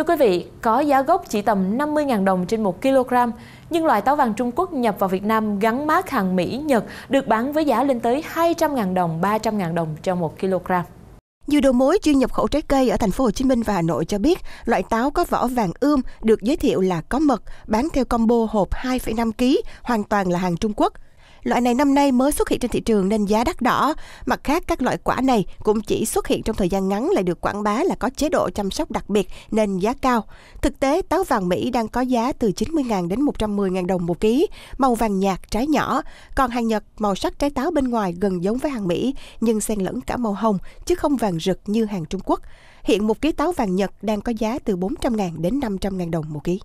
Thưa quý vị, có giá gốc chỉ tầm 50.000 đồng trên 1 kg, nhưng loại táo vàng Trung Quốc nhập vào Việt Nam gắn mát hàng Mỹ, Nhật được bán với giá lên tới 200.000 đồng, 300.000 đồng cho 1 kg. Nhiều đầu mối chuyên nhập khẩu trái cây ở thành phố Hồ Chí Minh và Hà Nội cho biết, loại táo có vỏ vàng ươm được giới thiệu là có mật, bán theo combo hộp 2,5 kg, hoàn toàn là hàng Trung Quốc. Loại này năm nay mới xuất hiện trên thị trường nên giá đắt đỏ. Mặt khác, các loại quả này cũng chỉ xuất hiện trong thời gian ngắn lại được quảng bá là có chế độ chăm sóc đặc biệt nên giá cao. Thực tế, táo vàng Mỹ đang có giá từ 90.000 đến 110.000 đồng một ký, màu vàng nhạt trái nhỏ. Còn hàng Nhật, màu sắc trái táo bên ngoài gần giống với hàng Mỹ nhưng xen lẫn cả màu hồng chứ không vàng rực như hàng Trung Quốc. Hiện một ký táo vàng Nhật đang có giá từ 400.000 đến 500.000 đồng một ký.